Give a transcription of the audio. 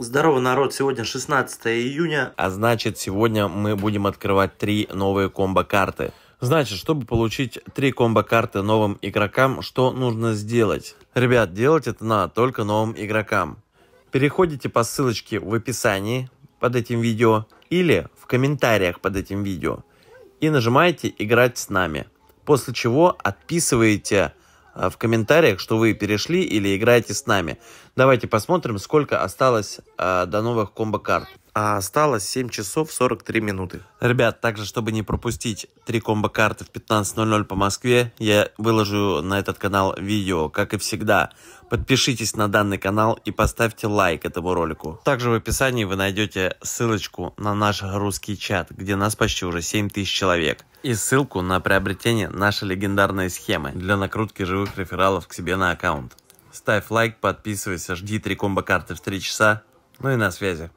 Здорово, народ! Сегодня 16 июня. А значит, сегодня мы будем открывать три новые комбо-карты. Значит, чтобы получить три комбо-карты новым игрокам, что нужно сделать? Ребят, делать это надо только новым игрокам. Переходите по ссылочке в описании под этим видео или в комментариях под этим видео и нажимаете «Играть с нами». После чего отписываете Э, в комментариях, что вы перешли или играете с нами. Давайте посмотрим, сколько осталось э, до новых комбо-карт а осталось 7 часов 43 минуты. Ребят, также, чтобы не пропустить три комбо-карты в 15.00 по Москве, я выложу на этот канал видео, как и всегда. Подпишитесь на данный канал и поставьте лайк этому ролику. Также в описании вы найдете ссылочку на наш русский чат, где нас почти уже 7 тысяч человек. И ссылку на приобретение нашей легендарной схемы для накрутки живых рефералов к себе на аккаунт. Ставь лайк, подписывайся, жди три комбо-карты в 3 часа. Ну и на связи.